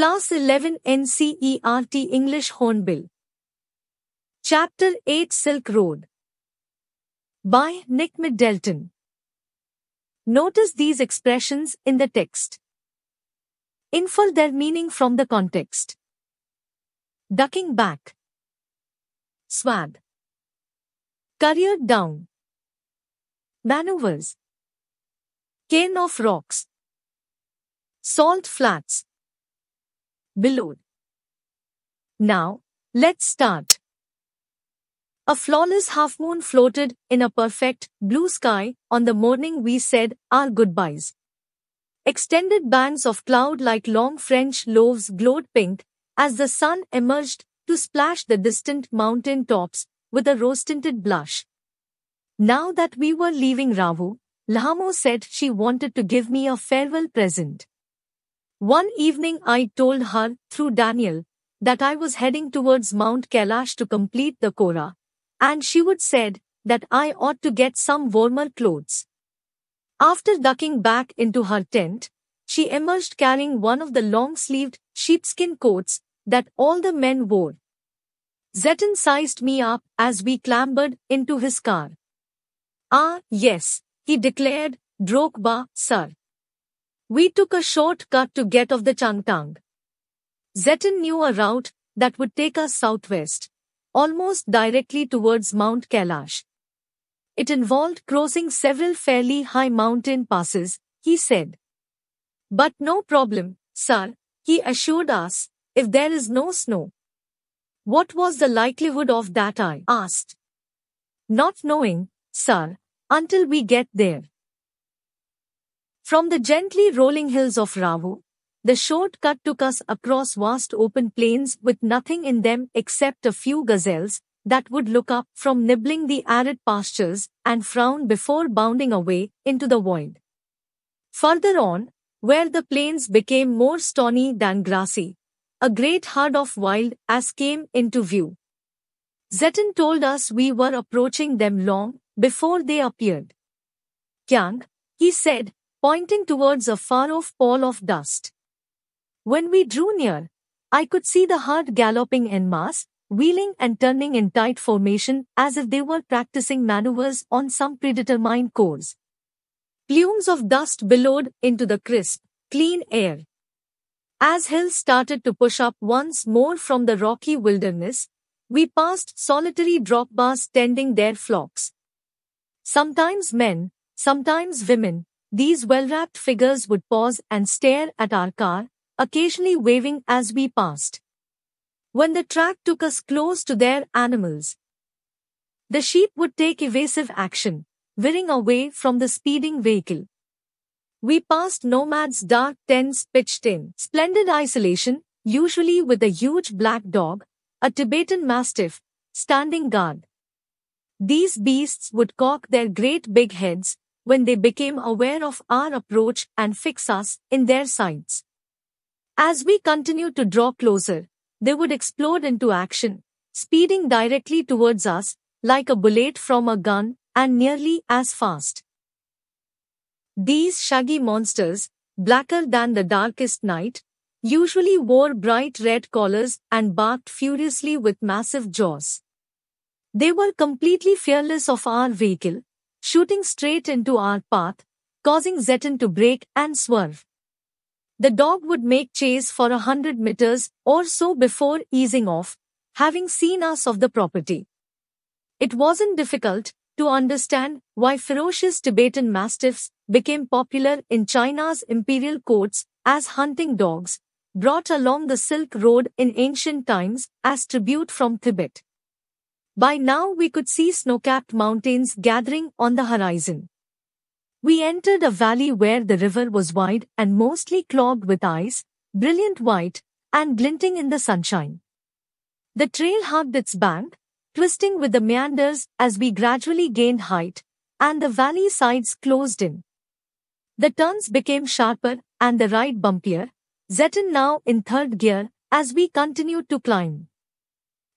Class 11 NCERT English Hornbill. Chapter 8 Silk Road. By Nick Middleton. Notice these expressions in the text. Infer their meaning from the context. Ducking back. Swag. Careered down. Maneuvers. Cane of rocks. Salt flats. Below. Now, let's start. A flawless half moon floated in a perfect blue sky on the morning we said our goodbyes. Extended bands of cloud like long French loaves glowed pink as the sun emerged to splash the distant mountain tops with a rose tinted blush. Now that we were leaving Ravu, Lahmu said she wanted to give me a farewell present. One evening I told her, through Daniel, that I was heading towards Mount Kailash to complete the Korah, and she would said that I ought to get some warmer clothes. After ducking back into her tent, she emerged carrying one of the long-sleeved sheepskin coats that all the men wore. Zetin sized me up as we clambered into his car. Ah, yes, he declared, Drokba, sir. We took a short cut to get off the Changtang. Zetan knew a route that would take us southwest, almost directly towards Mount Kailash. It involved crossing several fairly high mountain passes, he said. But no problem, sir, he assured us, if there is no snow. What was the likelihood of that? I asked. Not knowing, sir, until we get there. From the gently rolling hills of Rahu, the shortcut took us across vast open plains with nothing in them except a few gazelles that would look up from nibbling the arid pastures and frown before bounding away into the void. Further on, where the plains became more stony than grassy, a great herd of wild ass came into view. Zetan told us we were approaching them long before they appeared. Kyang, he said, pointing towards a far-off pall of dust. When we drew near, I could see the herd galloping en masse, wheeling and turning in tight formation as if they were practicing maneuvers on some predetermined course. Plumes of dust billowed into the crisp, clean air. As hills started to push up once more from the rocky wilderness, we passed solitary drop bars tending their flocks. Sometimes men, sometimes women, these well-wrapped figures would pause and stare at our car, occasionally waving as we passed. When the track took us close to their animals, the sheep would take evasive action, veering away from the speeding vehicle. We passed Nomad's dark tents pitched in splendid isolation, usually with a huge black dog, a Tibetan Mastiff, standing guard. These beasts would cock their great big heads, when they became aware of our approach and fix us in their sights. As we continued to draw closer, they would explode into action, speeding directly towards us like a bullet from a gun and nearly as fast. These shaggy monsters, blacker than the darkest night, usually wore bright red collars and barked furiously with massive jaws. They were completely fearless of our vehicle, shooting straight into our path, causing Zetan to brake and swerve. The dog would make chase for a hundred meters or so before easing off, having seen us of the property. It wasn't difficult to understand why ferocious Tibetan mastiffs became popular in China's imperial courts as hunting dogs, brought along the Silk Road in ancient times as tribute from Tibet. By now we could see snow-capped mountains gathering on the horizon. We entered a valley where the river was wide and mostly clogged with ice, brilliant white and glinting in the sunshine. The trail hugged its bank, twisting with the meanders as we gradually gained height, and the valley sides closed in. The turns became sharper and the ride bumpier, Zetin now in third gear as we continued to climb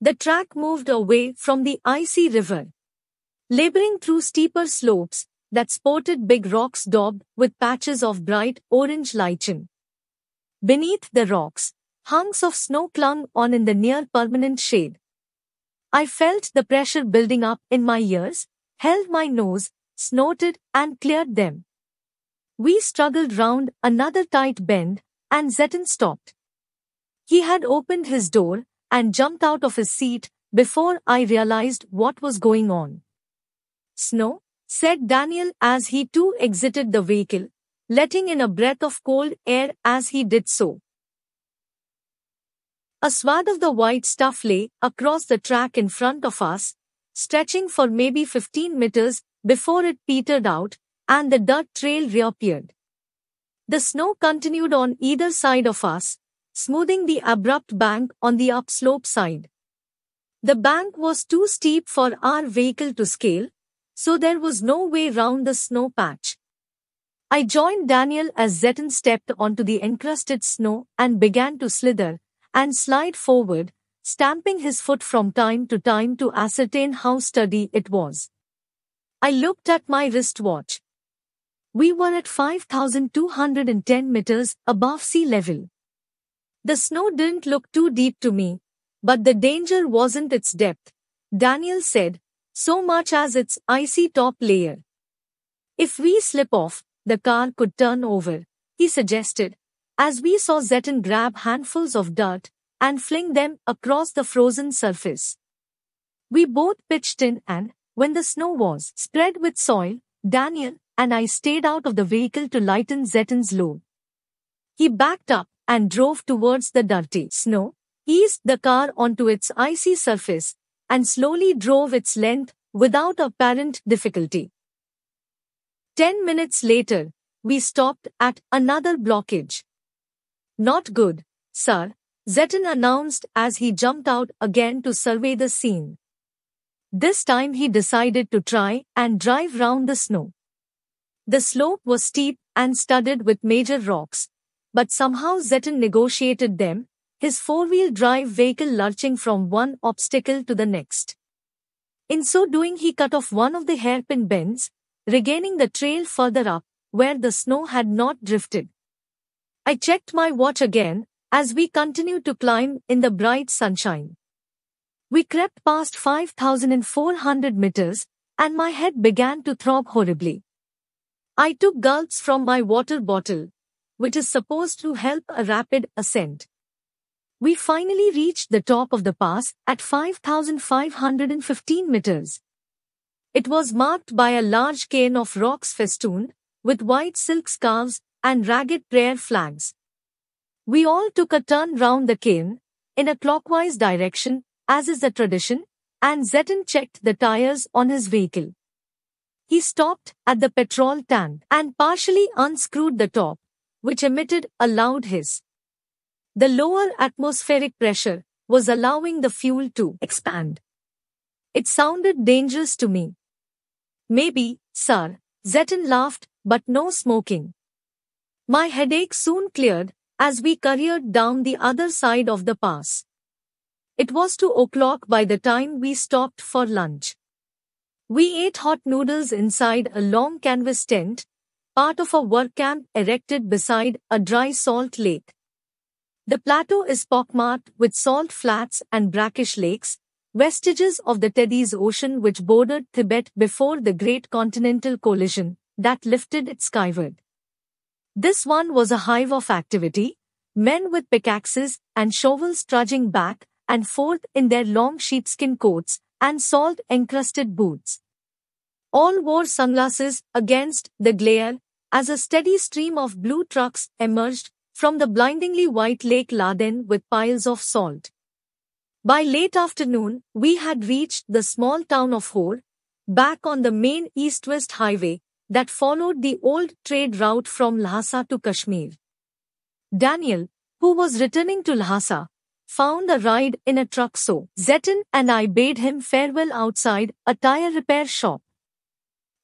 the track moved away from the icy river. Laboring through steeper slopes that sported big rocks daubed with patches of bright orange lichen. Beneath the rocks, hunks of snow clung on in the near permanent shade. I felt the pressure building up in my ears, held my nose, snorted and cleared them. We struggled round another tight bend and Zetton stopped. He had opened his door and jumped out of his seat before I realized what was going on. Snow, said Daniel as he too exited the vehicle, letting in a breath of cold air as he did so. A swath of the white stuff lay across the track in front of us, stretching for maybe 15 meters before it petered out and the dirt trail reappeared. The snow continued on either side of us, smoothing the abrupt bank on the upslope side. The bank was too steep for our vehicle to scale, so there was no way round the snow patch. I joined Daniel as Zetan stepped onto the encrusted snow and began to slither and slide forward, stamping his foot from time to time to ascertain how sturdy it was. I looked at my wristwatch. We were at 5,210 meters above sea level. The snow didn't look too deep to me, but the danger wasn't its depth, Daniel said, so much as its icy top layer. If we slip off, the car could turn over, he suggested, as we saw Zetin grab handfuls of dirt and fling them across the frozen surface. We both pitched in and, when the snow was spread with soil, Daniel and I stayed out of the vehicle to lighten Zetin's load. He backed up, and drove towards the dirty snow, eased the car onto its icy surface, and slowly drove its length without apparent difficulty. Ten minutes later, we stopped at another blockage. Not good, sir, Zetin announced as he jumped out again to survey the scene. This time he decided to try and drive round the snow. The slope was steep and studded with major rocks, but somehow Zetin negotiated them, his four-wheel drive vehicle lurching from one obstacle to the next. In so doing he cut off one of the hairpin bends, regaining the trail further up, where the snow had not drifted. I checked my watch again, as we continued to climb in the bright sunshine. We crept past 5,400 meters, and my head began to throb horribly. I took gulps from my water bottle, which is supposed to help a rapid ascent. We finally reached the top of the pass at 5,515 meters. It was marked by a large cane of rocks festooned with white silk scarves and ragged prayer flags. We all took a turn round the cane in a clockwise direction, as is the tradition, and Zetin checked the tires on his vehicle. He stopped at the petrol tank and partially unscrewed the top which emitted a loud hiss. The lower atmospheric pressure was allowing the fuel to expand. It sounded dangerous to me. Maybe, sir, Zetin laughed, but no smoking. My headache soon cleared as we careered down the other side of the pass. It was two o'clock by the time we stopped for lunch. We ate hot noodles inside a long canvas tent part of a work camp erected beside a dry salt lake. The plateau is pockmarked with salt flats and brackish lakes, vestiges of the Teddy's Ocean which bordered Tibet before the Great Continental Collision that lifted it skyward. This one was a hive of activity, men with pickaxes and shovels trudging back and forth in their long sheepskin coats and salt-encrusted boots. All wore sunglasses against the glare as a steady stream of blue trucks emerged from the blindingly white Lake Laden with piles of salt. By late afternoon, we had reached the small town of Hor, back on the main east-west highway that followed the old trade route from Lhasa to Kashmir. Daniel, who was returning to Lhasa, found a ride in a truck so Zetin and I bade him farewell outside a tire repair shop.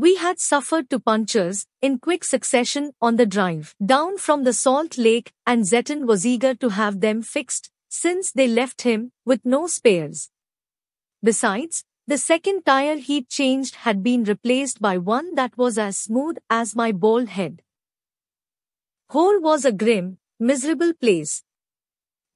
We had suffered two punctures in quick succession on the drive down from the Salt Lake and Zetton was eager to have them fixed since they left him with no spares. Besides, the second tire he'd changed had been replaced by one that was as smooth as my bald head. Hole was a grim, miserable place.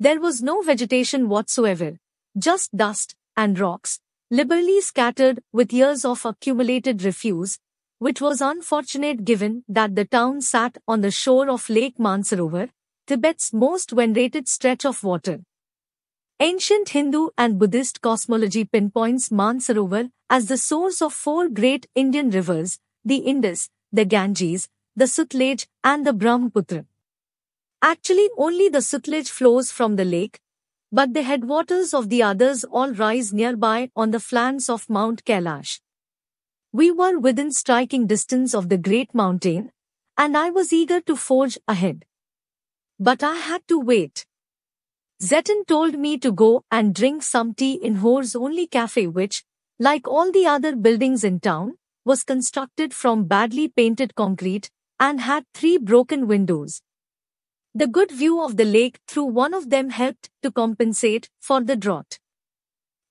There was no vegetation whatsoever, just dust and rocks liberally scattered with years of accumulated refuse, which was unfortunate given that the town sat on the shore of Lake Mansarovar, Tibet's most venerated stretch of water. Ancient Hindu and Buddhist cosmology pinpoints Mansarovar as the source of four great Indian rivers, the Indus, the Ganges, the Sutlej and the Brahmaputra. Actually, only the Sutlej flows from the lake, but the headwaters of the others all rise nearby on the flanks of Mount Kailash. We were within striking distance of the great mountain, and I was eager to forge ahead. But I had to wait. Zetan told me to go and drink some tea in Hoare's only cafe which, like all the other buildings in town, was constructed from badly painted concrete and had three broken windows. The good view of the lake through one of them helped to compensate for the drought.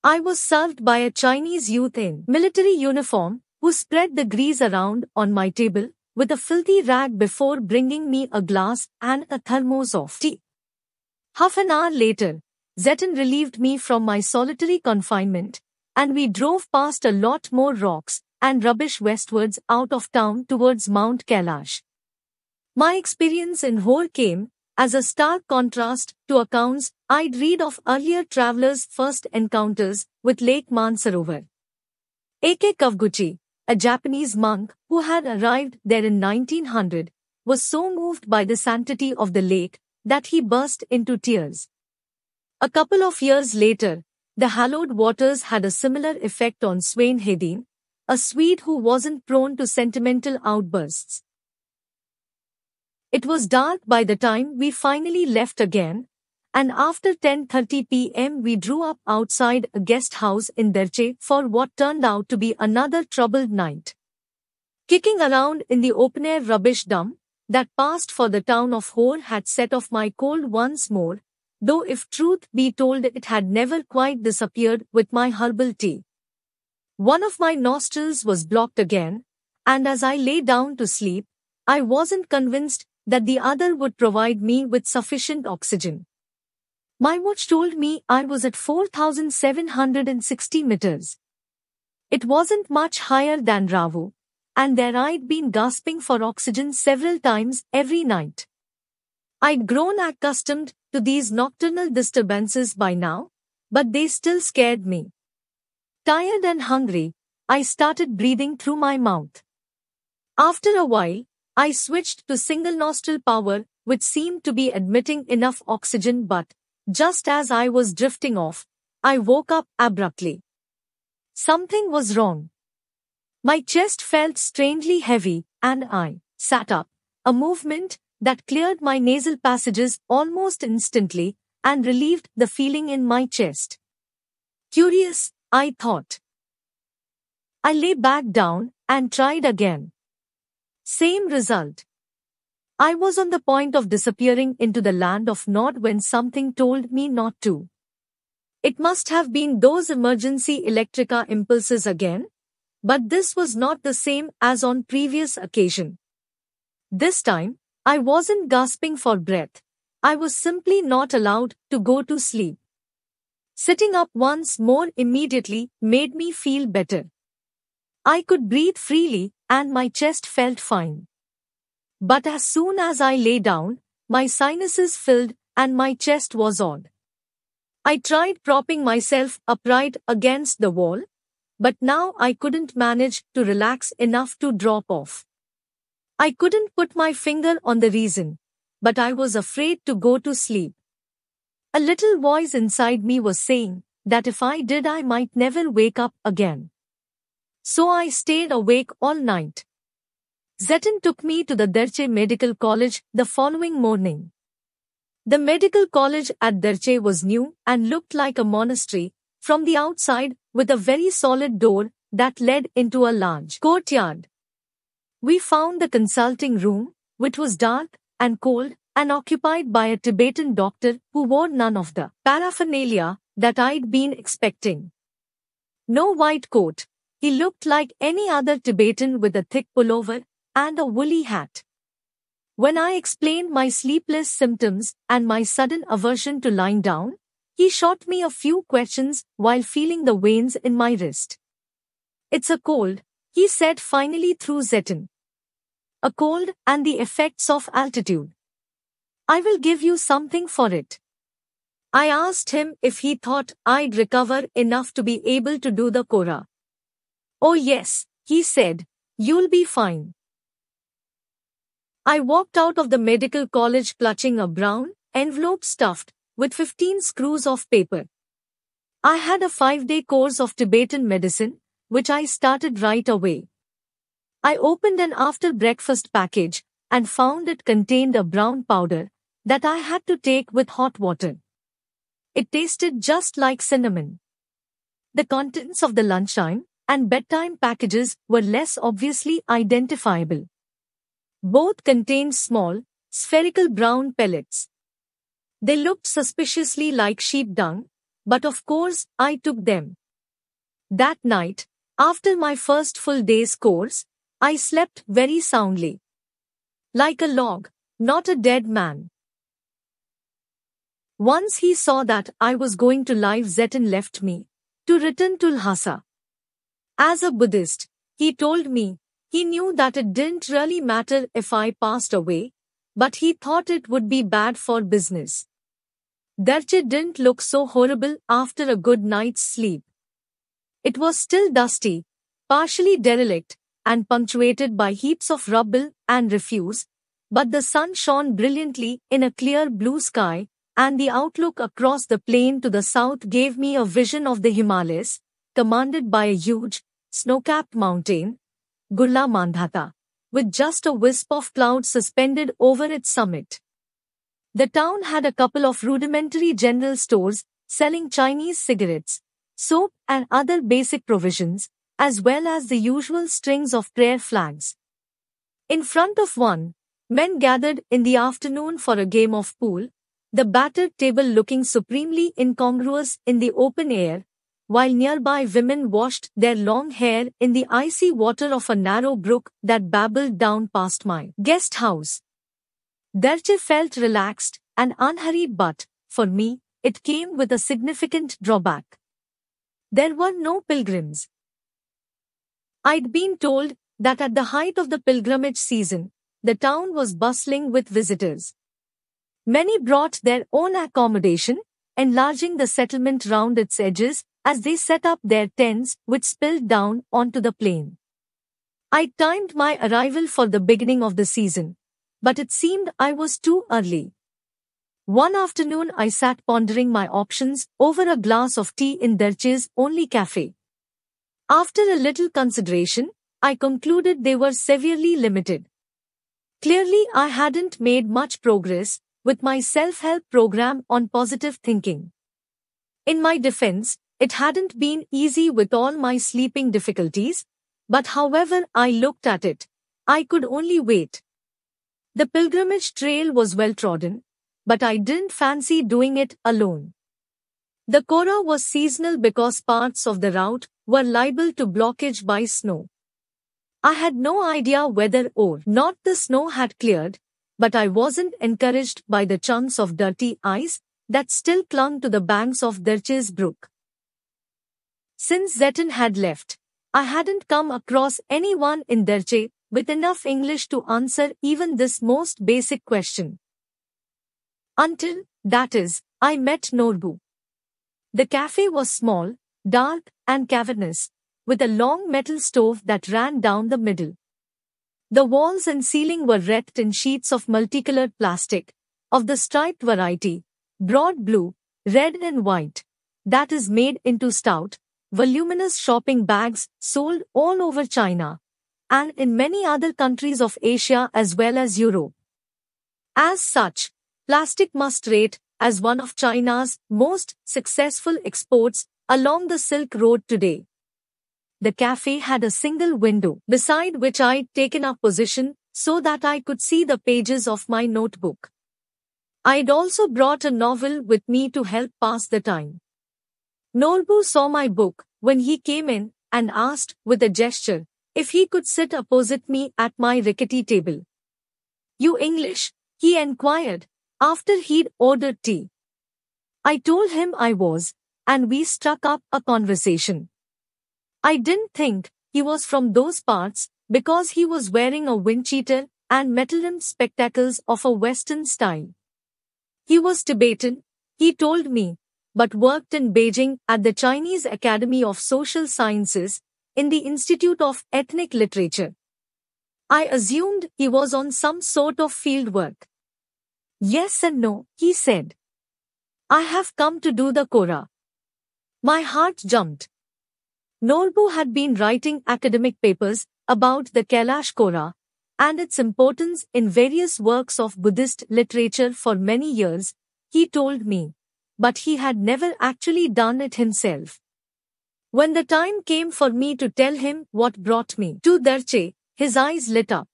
I was served by a Chinese youth in military uniform who spread the grease around on my table with a filthy rag before bringing me a glass and a thermos of tea. Half an hour later, Zetin relieved me from my solitary confinement, and we drove past a lot more rocks and rubbish westwards out of town towards Mount Kailash. My experience in whole came as a stark contrast to accounts I'd read of earlier travelers' first encounters with Lake Mansarovar. A.K. Kavguchi, a Japanese monk who had arrived there in 1900, was so moved by the sanctity of the lake that he burst into tears. A couple of years later, the hallowed waters had a similar effect on Swain Hedin, a Swede who wasn't prone to sentimental outbursts. It was dark by the time we finally left again, and after 10.30 p.m. we drew up outside a guest house in Derche for what turned out to be another troubled night. Kicking around in the open-air rubbish dump that passed for the town of Hoare had set off my cold once more, though if truth be told it had never quite disappeared with my herbal tea. One of my nostrils was blocked again, and as I lay down to sleep, I wasn't convinced that the other would provide me with sufficient oxygen. My watch told me I was at 4,760 meters. It wasn't much higher than Ravu, and there I'd been gasping for oxygen several times every night. I'd grown accustomed to these nocturnal disturbances by now, but they still scared me. Tired and hungry, I started breathing through my mouth. After a while, I switched to single nostril power, which seemed to be admitting enough oxygen but, just as I was drifting off, I woke up abruptly. Something was wrong. My chest felt strangely heavy, and I sat up, a movement that cleared my nasal passages almost instantly and relieved the feeling in my chest. Curious, I thought. I lay back down and tried again. Same result. I was on the point of disappearing into the land of Nod when something told me not to. It must have been those emergency electrica impulses again, but this was not the same as on previous occasion. This time, I wasn't gasping for breath. I was simply not allowed to go to sleep. Sitting up once more immediately made me feel better. I could breathe freely, and my chest felt fine. But as soon as I lay down, my sinuses filled, and my chest was odd. I tried propping myself upright against the wall, but now I couldn't manage to relax enough to drop off. I couldn't put my finger on the reason, but I was afraid to go to sleep. A little voice inside me was saying that if I did, I might never wake up again so I stayed awake all night. Zetin took me to the Derche Medical College the following morning. The medical college at Derche was new and looked like a monastery from the outside with a very solid door that led into a large courtyard. We found the consulting room, which was dark and cold and occupied by a Tibetan doctor who wore none of the paraphernalia that I'd been expecting. No white coat, he looked like any other Tibetan with a thick pullover and a woolly hat. When I explained my sleepless symptoms and my sudden aversion to lying down, he shot me a few questions while feeling the veins in my wrist. It's a cold, he said finally through Zetin. A cold and the effects of altitude. I will give you something for it. I asked him if he thought I'd recover enough to be able to do the Korah. Oh yes, he said, you'll be fine. I walked out of the medical college clutching a brown envelope stuffed with 15 screws of paper. I had a five-day course of Tibetan medicine, which I started right away. I opened an after-breakfast package and found it contained a brown powder that I had to take with hot water. It tasted just like cinnamon. The contents of the lunchtime and bedtime packages were less obviously identifiable. Both contained small, spherical brown pellets. They looked suspiciously like sheep dung, but of course I took them. That night, after my first full day's course, I slept very soundly. Like a log, not a dead man. Once he saw that I was going to live, Zetin left me to return to Lhasa. As a Buddhist, he told me, he knew that it didn't really matter if I passed away, but he thought it would be bad for business. Darje didn't look so horrible after a good night's sleep. It was still dusty, partially derelict, and punctuated by heaps of rubble and refuse, but the sun shone brilliantly in a clear blue sky, and the outlook across the plain to the south gave me a vision of the Himalayas, commanded by a huge, snow-capped mountain, gullá Mandhata, with just a wisp of cloud suspended over its summit. The town had a couple of rudimentary general stores selling Chinese cigarettes, soap and other basic provisions, as well as the usual strings of prayer flags. In front of one, men gathered in the afternoon for a game of pool, the battered table looking supremely incongruous in the open air, while nearby women washed their long hair in the icy water of a narrow brook that babbled down past my guest house. Derche felt relaxed and unhurried but, for me, it came with a significant drawback. There were no pilgrims. I'd been told that at the height of the pilgrimage season, the town was bustling with visitors. Many brought their own accommodation, enlarging the settlement round its edges as they set up their tents, which spilled down onto the plain. I timed my arrival for the beginning of the season, but it seemed I was too early. One afternoon I sat pondering my options over a glass of tea in Derche's only cafe. After a little consideration, I concluded they were severely limited. Clearly I hadn't made much progress with my self-help program on positive thinking. In my defense, it hadn't been easy with all my sleeping difficulties, but however I looked at it, I could only wait. The pilgrimage trail was well trodden, but I didn't fancy doing it alone. The Kora was seasonal because parts of the route were liable to blockage by snow. I had no idea whether or not the snow had cleared, but I wasn't encouraged by the chunks of dirty ice that still clung to the banks of Derches Brook. Since Zetan had left, I hadn't come across anyone in Derche with enough English to answer even this most basic question. Until, that is, I met Norbu. The cafe was small, dark, and cavernous, with a long metal stove that ran down the middle. The walls and ceiling were wrapped in sheets of multicolored plastic, of the striped variety, broad blue, red and white, that is made into stout, voluminous shopping bags sold all over China and in many other countries of Asia as well as Europe. As such, plastic must rate as one of China's most successful exports along the Silk Road today. The cafe had a single window beside which I'd taken up position so that I could see the pages of my notebook. I'd also brought a novel with me to help pass the time. Norbu saw my book when he came in and asked, with a gesture, if he could sit opposite me at my rickety table. You English? he inquired, after he'd ordered tea. I told him I was, and we struck up a conversation. I didn't think he was from those parts because he was wearing a windcheater and metal rimmed spectacles of a Western style. He was Tibetan, he told me, but worked in Beijing at the Chinese Academy of Social Sciences in the Institute of Ethnic Literature. I assumed he was on some sort of field work. Yes and no, he said. I have come to do the Kora. My heart jumped. Norbu had been writing academic papers about the Kailash Kora and its importance in various works of Buddhist literature for many years, he told me but he had never actually done it himself. When the time came for me to tell him what brought me to Darche, his eyes lit up.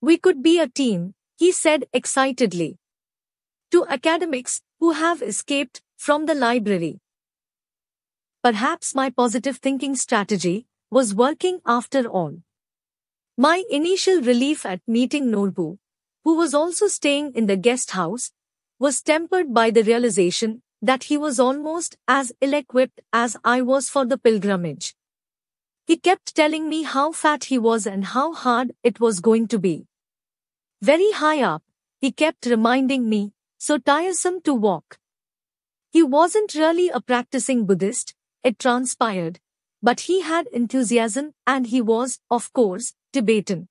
We could be a team, he said excitedly. To academics who have escaped from the library. Perhaps my positive thinking strategy was working after all. My initial relief at meeting Norbu, who was also staying in the guest house, was tempered by the realization that he was almost as ill-equipped as I was for the pilgrimage. He kept telling me how fat he was and how hard it was going to be. Very high up, he kept reminding me, so tiresome to walk. He wasn't really a practicing Buddhist, it transpired, but he had enthusiasm and he was, of course, Tibetan.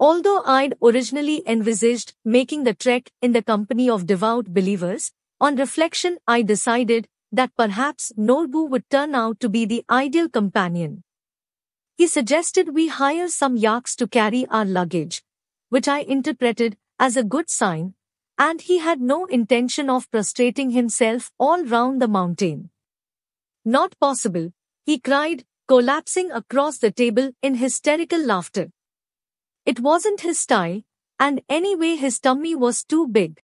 Although I'd originally envisaged making the trek in the company of devout believers, on reflection I decided that perhaps Norbu would turn out to be the ideal companion. He suggested we hire some yaks to carry our luggage, which I interpreted as a good sign, and he had no intention of prostrating himself all round the mountain. Not possible, he cried, collapsing across the table in hysterical laughter. It wasn't his style, and anyway his tummy was too big.